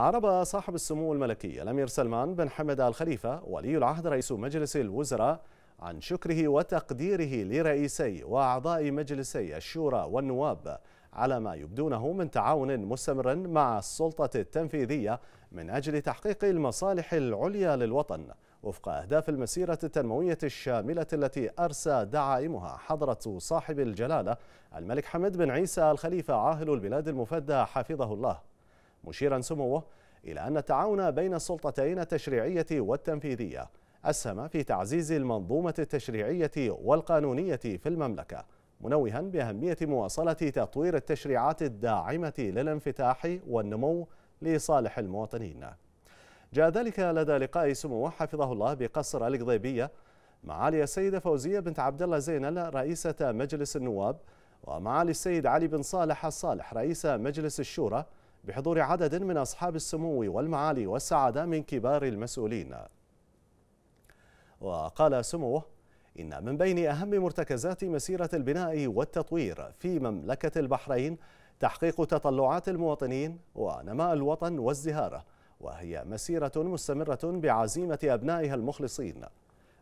عرب صاحب السمو الملكي الأمير سلمان بن حمد آل خليفة ولي العهد رئيس مجلس الوزراء عن شكره وتقديره لرئيسي وأعضاء مجلسي الشورى والنواب على ما يبدونه من تعاون مستمر مع السلطة التنفيذية من أجل تحقيق المصالح العليا للوطن وفق أهداف المسيرة التنموية الشاملة التي أرسى دعائمها حضرة صاحب الجلالة الملك حمد بن عيسى الخليفة عاهل البلاد المفدى حفظه الله مشيرا سموه إلى أن التعاون بين السلطتين التشريعية والتنفيذية أسهم في تعزيز المنظومة التشريعية والقانونية في المملكة منوها بأهمية مواصلة تطوير التشريعات الداعمة للانفتاح والنمو لصالح المواطنين جاء ذلك لدى لقاء سمو حفظه الله بقصر القضيبية معالي السيدة فوزية بنت عبد الله زينل رئيسة مجلس النواب ومعالي السيد علي بن صالح الصالح رئيس مجلس الشورى بحضور عدد من أصحاب السمو والمعالي والسعادة من كبار المسؤولين وقال سموه إن من بين أهم مرتكزات مسيرة البناء والتطوير في مملكة البحرين تحقيق تطلعات المواطنين ونماء الوطن وازدهاره وهي مسيرة مستمرة بعزيمة أبنائها المخلصين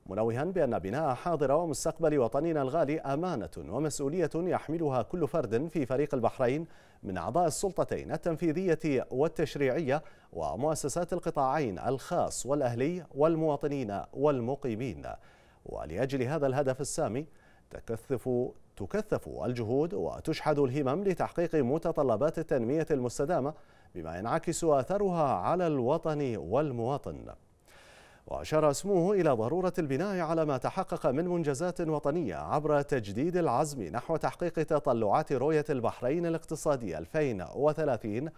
منوها بأن بناء حاضر ومستقبل وطننا الغالي أمانة ومسؤولية يحملها كل فرد في فريق البحرين من أعضاء السلطتين التنفيذية والتشريعية ومؤسسات القطاعين الخاص والأهلي والمواطنين والمقيمين ولأجل هذا الهدف السامي تكثف تكثف الجهود وتشحذ الهمم لتحقيق متطلبات التنمية المستدامة بما ينعكس أثرها على الوطن والمواطن وأشار اسمه إلى ضرورة البناء على ما تحقق من منجزات وطنية عبر تجديد العزم نحو تحقيق تطلعات رؤية البحرين الاقتصادية 2030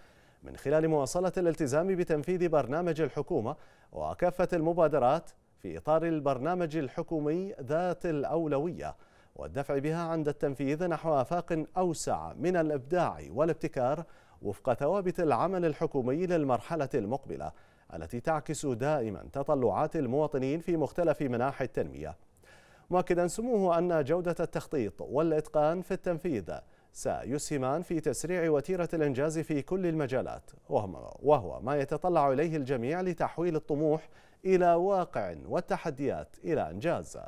من خلال مواصلة الالتزام بتنفيذ برنامج الحكومة وكافة المبادرات في إطار البرنامج الحكومي ذات الأولوية والدفع بها عند التنفيذ نحو آفاق أوسع من الإبداع والابتكار وفق ثوابت العمل الحكومي للمرحلة المقبلة التي تعكس دائما تطلعات المواطنين في مختلف مناحي التنمية مؤكدا سموه أن جودة التخطيط والإتقان في التنفيذ سيسهمان في تسريع وتيرة الإنجاز في كل المجالات وهو ما يتطلع إليه الجميع لتحويل الطموح إلى واقع والتحديات إلى إنجاز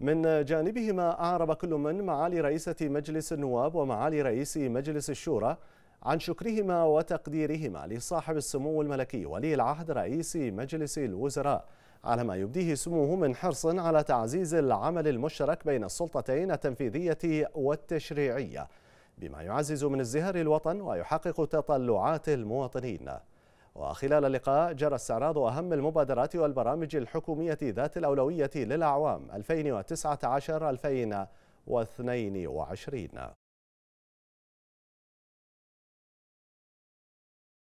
من جانبهما أعرب كل من معالي رئيسة مجلس النواب ومعالي رئيس مجلس الشورى عن شكرهما وتقديرهما لصاحب السمو الملكي ولي العهد رئيس مجلس الوزراء على ما يبديه سموه من حرص على تعزيز العمل المشترك بين السلطتين التنفيذية والتشريعية بما يعزز من ازدهار الوطن ويحقق تطلعات المواطنين وخلال اللقاء جرى استعراض أهم المبادرات والبرامج الحكومية ذات الأولوية للأعوام 2019-2022